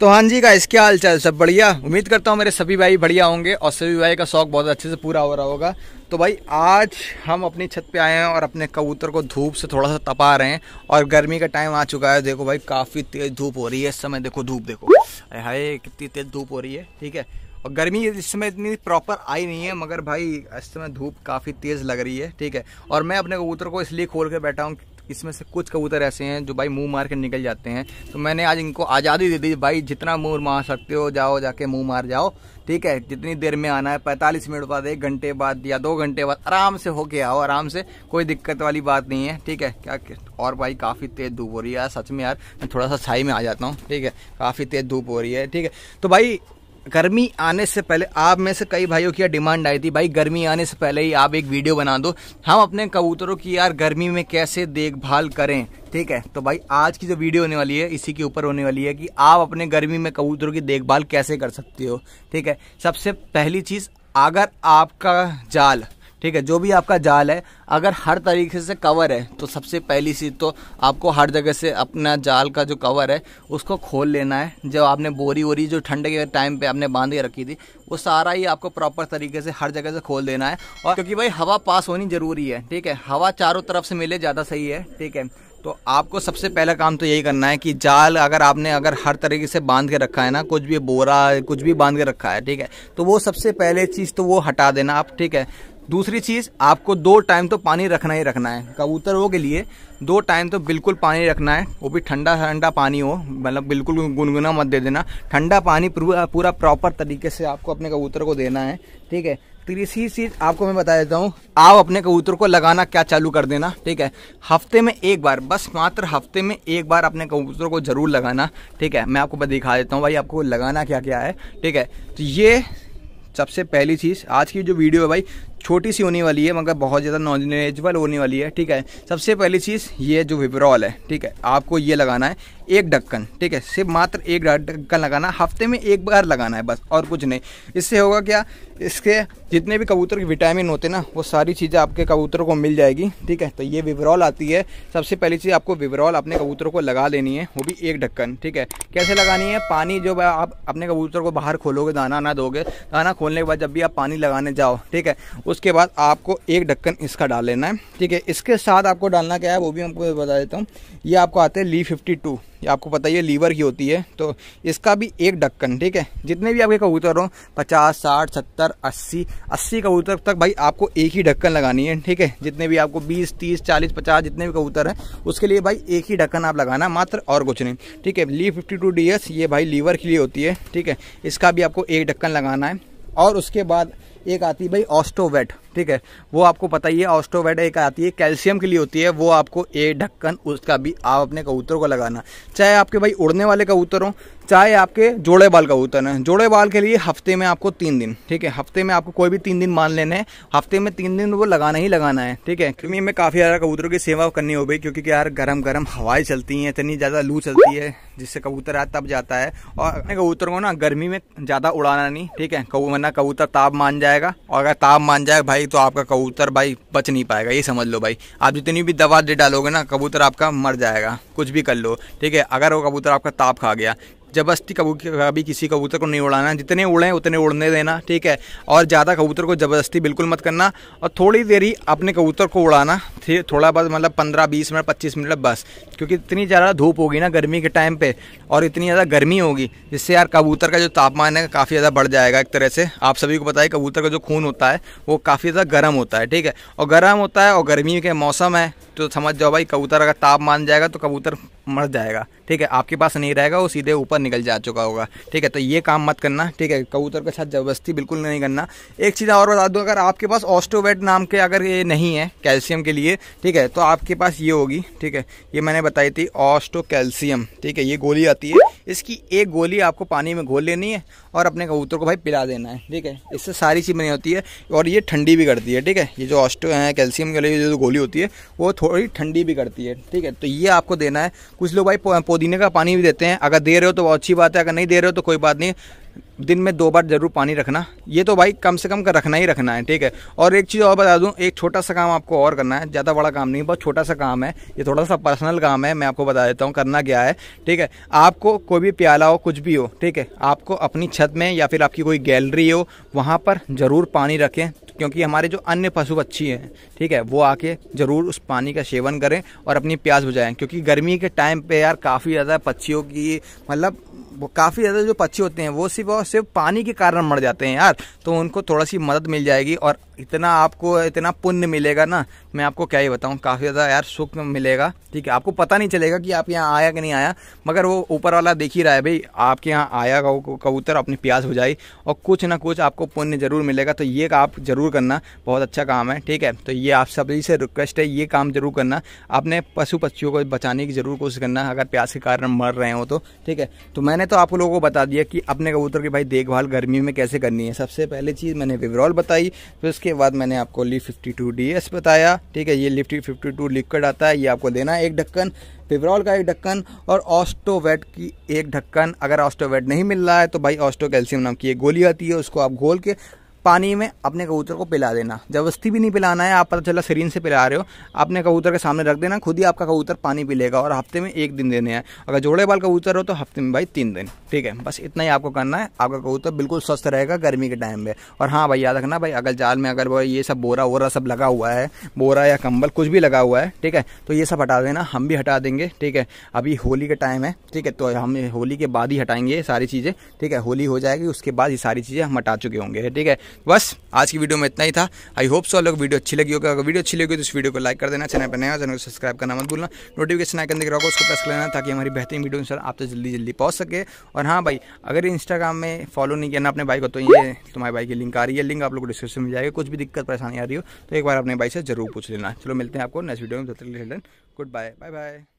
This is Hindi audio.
तो हाँ जी का इसके हाल चाल सब बढ़िया उम्मीद करता हूँ मेरे सभी भाई बढ़िया होंगे और सभी भाई का शौक बहुत अच्छे से पूरा हो रहा होगा तो भाई आज हम अपनी छत पे आए हैं और अपने कबूतर को धूप से थोड़ा सा तपा रहे हैं और गर्मी का टाइम आ चुका है देखो भाई काफ़ी तेज़ धूप हो रही है इस समय देखो धूप देखो हाय कितनी तेज़ धूप हो रही है ठीक है और गर्मी इस समय इतनी प्रॉपर आई नहीं है मगर भाई इस समय धूप काफ़ी तेज़ लग रही है ठीक है और मैं अपने कबूतर को इसलिए खोल के बैठा हूँ इसमें से कुछ कबूतर ऐसे हैं जो भाई मुंह मार के निकल जाते हैं तो मैंने आज इनको आज़ादी दे दी भाई जितना मुंह मार सकते हो जाओ जाके मुंह मार जाओ ठीक है जितनी देर में आना है 45 मिनट बाद एक घंटे बाद या दो घंटे बाद आराम से होके आओ आराम से कोई दिक्कत वाली बात नहीं है ठीक है क्या और भाई काफ़ी तेज़ धूप हो रही है यार सच में यार मैं थोड़ा सा छाई में आ जाता हूँ ठीक है काफ़ी तेज़ धूप हो रही है ठीक है तो भाई गर्मी आने से पहले आप में से कई भाइयों की डिमांड आई थी भाई गर्मी आने से पहले ही आप एक वीडियो बना दो हम अपने कबूतरों की यार गर्मी में कैसे देखभाल करें ठीक है तो भाई आज की जो वीडियो होने वाली है इसी के ऊपर होने वाली है कि आप अपने गर्मी में कबूतरों की देखभाल कैसे कर सकते हो ठीक है सबसे पहली चीज़ अगर आपका जाल ठीक है जो भी आपका जाल है अगर हर तरीके से कवर है तो सबसे पहली चीज़ तो आपको हर जगह से अपना जाल का जो कवर है उसको खोल लेना है जो आपने बोरी वोरी जो ठंड के टाइम पे आपने बांध के रखी थी वो सारा ही आपको प्रॉपर तरीके से हर जगह से खोल देना है और क्योंकि भाई हवा पास होनी ज़रूरी है ठीक है हवा चारों तरफ से मिले ज़्यादा सही है ठीक है तो आपको सबसे पहला काम तो यही करना है कि जाल अगर आपने अगर हर तरीके से बांध के रखा है ना कुछ भी बोरा कुछ भी बांध के रखा है ठीक है तो वो सबसे पहले चीज़ तो वो हटा देना आप ठीक है दूसरी चीज़ आपको दो टाइम तो पानी रखना ही रखना है कबूतरों के लिए दो टाइम तो बिल्कुल पानी रखना है वो भी ठंडा ठंडा पानी हो मतलब बिल्कुल गुनगुना मत दे देना ठंडा पानी पूरा पूरा प्रॉपर तरीके से आपको अपने कबूतर को देना है ठीक है तीसरी चीज़ आपको मैं बता देता हूँ आप अपने कबूतर को लगाना क्या चालू कर देना ठीक है हफ्ते में एक बार बस मात्र हफ्ते में एक बार अपने कबूतर को ज़रूर लगाना ठीक है मैं आपको दिखा देता हूँ भाई आपको लगाना क्या क्या है ठीक है तो ये सबसे पहली चीज़ आज की जो वीडियो है भाई छोटी सी होने वाली है मगर बहुत ज़्यादा नॉलेजबल होने वाली है ठीक है सबसे पहली चीज़ ये जो विप्रॉल है ठीक है आपको ये लगाना है एक ढक्कन ठीक है सिर्फ मात्र एक ढक्कन लगाना हफ्ते में एक बार लगाना है बस और कुछ नहीं इससे होगा क्या इसके जितने भी कबूतर के विटामिन होते हैं ना वो सारी चीज़ें आपके कबूतरों को मिल जाएगी ठीक है तो ये विवरॉल आती है सबसे पहली चीज़ आपको विवरॉल अपने कबूतरों को लगा लेनी है वो भी एक ढक्कन ठीक है कैसे लगानी है पानी जो आप अपने कबूतर को बाहर खोलोगे दाना ना दोगे दाना खोलने के बाद जब भी आप पानी लगाने जाओ ठीक है उसके बाद आपको एक ढक्कन इसका डाल लेना है ठीक है इसके साथ आपको डालना क्या है वो भी हमको बता देता हूँ ये आपको आते हैं ली फिफ्टी टू आपको पता ही है लीवर की होती है तो इसका भी एक ढक्कन ठीक है जितने भी आपके कबूतर हों पचास साठ सत्तर अस्सी अस्सी कबूतर तक भाई आपको एक ही ढक्कन लगानी है ठीक है जितने भी आपको बीस तीस चालीस पचास जितने भी कबूतर हैं उसके लिए भाई एक ही ढक्कन आप लगाना मात्र और कुछ नहीं ठीक है ली फिफ्टी टू ये भाई लीवर के लिए होती है ठीक है इसका भी आपको एक ढक्कन लगाना है और उसके बाद एक आती है भाई ऑस्टोवेट ठीक है वो आपको पता ही है ऑस्टोवेट एक आती है कैल्शियम के लिए होती है वो आपको ए ढक्कन उसका भी आप अपने कबूतरों को लगाना चाहे आपके भाई उड़ने वाले कबूतर हों चाहे आपके जोड़े बाल कबूतर हैं जोड़े बाल के लिए हफ्ते में आपको तीन दिन ठीक है हफ्ते में आपको कोई भी तीन दिन मान लेने हैं हफ्ते में तीन दिन वो लगाना ही लगाना है ठीक है क्योंकि हमें काफ़ी ज़्यादा कबूतरों की सेवा करनी हो गई क्योंकि यार गर्म गर्म हवाएं चलती हैं इतनी ज़्यादा लू चलती है जिससे कबूतर आज तब जाता है और अपने कबूतर को ना गर्मी में ज़्यादा उड़ाना नहीं ठीक है वरना कबूतर ताप मान जाए जाएगा और अगर ताप मान जाए भाई तो आपका कबूतर भाई बच नहीं पाएगा ये समझ लो भाई आप जितनी भी दवा दे डालोगे ना कबूतर आपका मर जाएगा कुछ भी कर लो ठीक है अगर वो कबूतर आपका ताप खा गया जबरदस्ती कबूतर अभी किसी कबूतर को नहीं उड़ाना जितने उड़ें उतने उड़ने देना ठीक है और ज़्यादा कबूतर को ज़बरदस्ती बिल्कुल मत करना और थोड़ी देर ही अपने कबूतर को उड़ाना फिर थोड़ा बस मतलब पंद्रह बीस मिनट पच्चीस मिनट बस क्योंकि इतनी ज़्यादा धूप होगी ना गर्मी के टाइम पर और इतनी ज़्यादा गर्मी होगी जिससे यार कबूतर का जो तापमान है काफ़ी ज़्यादा बढ़ जाएगा एक तरह से आप सभी को पता है कबूतर का जो खून होता है वो काफ़ी ज़्यादा गर्म होता है ठीक है और गर्म होता है और गर्मी के मौसम है तो समझ जाओ भाई कबूतर अगर ताप मान जाएगा तो कबूतर मर जाएगा ठीक है आपके पास नहीं रहेगा वो सीधे ऊपर निकल जा चुका होगा ठीक है तो ये काम मत करना ठीक है कबूतर के साथ जबरदस्ती बिल्कुल नहीं करना एक चीज़ और बता दूँ अगर आपके पास ऑस्टोवेट नाम के अगर ये नहीं है कैल्शियम के लिए ठीक है तो आपके पास ये होगी ठीक है ये मैंने बताई थी ऑस्टो कैल्शियम ठीक है ये गोली आती है इसकी एक गोली आपको पानी में घोल लेनी है और अपने कबूतर को भाई पिला देना है ठीक है इससे सारी चीज़ बनी होती है और ये ठंडी भी करती है ठीक है ये जो ऑस्टो है कैल्शियम के लिए जो गोली होती है वो थोड़ी ठंडी भी करती है ठीक है तो ये आपको देना है कुछ लोग भाई पुदीने का पानी भी देते हैं अगर दे रहे हो तो अच्छी बात है अगर नहीं दे रहे हो तो कोई बात नहीं दिन में दो बार ज़रूर पानी रखना ये तो भाई कम से कम का रखना ही रखना है ठीक है और एक चीज़ और बता दूं एक छोटा सा काम आपको और करना है ज़्यादा बड़ा काम नहीं बहुत छोटा सा काम है ये थोड़ा सा पर्सनल काम है मैं आपको बता देता हूँ करना क्या है ठीक है आपको कोई भी प्याला हो कुछ भी हो ठीक है आपको अपनी छत में या फिर आपकी कोई गैलरी हो वहाँ पर ज़रूर पानी रखें क्योंकि हमारे जो अन्य पशु पक्षी हैं ठीक है वो आके ज़रूर उस पानी का सेवन करें और अपनी प्यास बुझाएं क्योंकि गर्मी के टाइम पे यार काफ़ी ज़्यादा पक्षियों की मतलब काफ़ी ज़्यादा जो पक्षी होते हैं वो सिर्फ वो सिर्फ पानी के कारण मर जाते हैं यार तो उनको थोड़ा सी मदद मिल जाएगी और इतना आपको इतना पुण्य मिलेगा ना मैं आपको क्या ही बताऊँ काफ़ी ज़्यादा यार सुख मिलेगा ठीक है आपको पता नहीं चलेगा कि आप यहाँ आया कि नहीं आया मगर वो ऊपर वाला देख ही रहा है भाई आपके यहाँ आया कबूतर अपनी प्यास हो जाए और कुछ ना कुछ आपको पुण्य ज़रूर मिलेगा तो ये आप ज़रूर करना बहुत अच्छा काम है ठीक है तो ये आप सभी से रिक्वेस्ट है ये काम ज़रूर करना आपने पशु पक्षियों को बचाने की ज़रूर कोशिश करना अगर प्यास के कारण मर रहे हो तो ठीक है तो मैंने तो आप लोगों को बता दिया कि अपने कबूतर कबूतर की भाई देखभाल गर्मी में कैसे करनी है सबसे पहले चीज़ मैंने विवरॉल बताई फिर उसके बाद मैंने आपको लिफ फिफ्टी टू डी एस बताया ठीक है ये लिफ्टी फिफ्टी टू लिक्विड आता है ये आपको देना है एक ढक्कन विवरॉल का एक ढक्कन और ऑस्टोवेट की एक ढक्कन अगर ऑस्टोवेट नहीं मिल रहा है तो भाई ऑस्टो कैल्शियम नाम की एक गोली आती है उसको आप घोल के पानी में अपने कबूतर को पिला देना जबरदस्ती भी नहीं पिलाना है आप पता चला सरीन से पिला रहे हो अपने कबूतर के सामने रख देना खुद ही आपका कबूतर पानी पी लेगा और हफ्ते में एक दिन देने हैं अगर जोड़े बाल कबूतर हो तो हफ्ते में भाई तीन दिन ठीक है बस इतना ही आपको करना है आपका कबूतर बिल्कुल स्वस्थ रहेगा गर्मी के टाइम में और हाँ भाई याद रखना भाई अगर जाल में अगर ये सब बोरा वोरा सब लगा हुआ है बोरा या कंबल कुछ भी लगा हुआ है ठीक है तो ये सब हटा देना हम भी हटा देंगे ठीक है अभी होली का टाइम है ठीक है तो हम होली के बाद ही हटाएंगे ये सारी चीज़ें ठीक है होली हो जाएगी उसके बाद ये सारी चीज़ें हम हटा चुके होंगे ठीक है बस आज की वीडियो में इतना ही था आई होप सो लोग वीडियो अच्छी लगी होगी अगर वीडियो अच्छी लगी तो इस वीडियो को लाइक कर देना चैनल पर नया चैनल को सब्सक्राइब करना मत भूलना नोटिफिकेशन आइकन दिख रहा होगा उसको प्रेस कर लेना ताकि हमारी बेहतरीन वीडियो सर आप तो जल्दी जल्दी पहुँच सके और हाँ भाई अगर इंस्टाग्राम में फॉलो नहीं करना अपने भाई को तो ये तुम्हारी भाई की लिंक आ रही है लिंक आप लोग को डिस्क्रिप्शन में जाएगी कुछ भी दिक्कत परेशानी आ रही हो तो एक बार अपने भाई से जरूर पूछ लेना चलो मिलते हैं आपको नेक्स्ट वीडियो में गुड बाय बाय बाय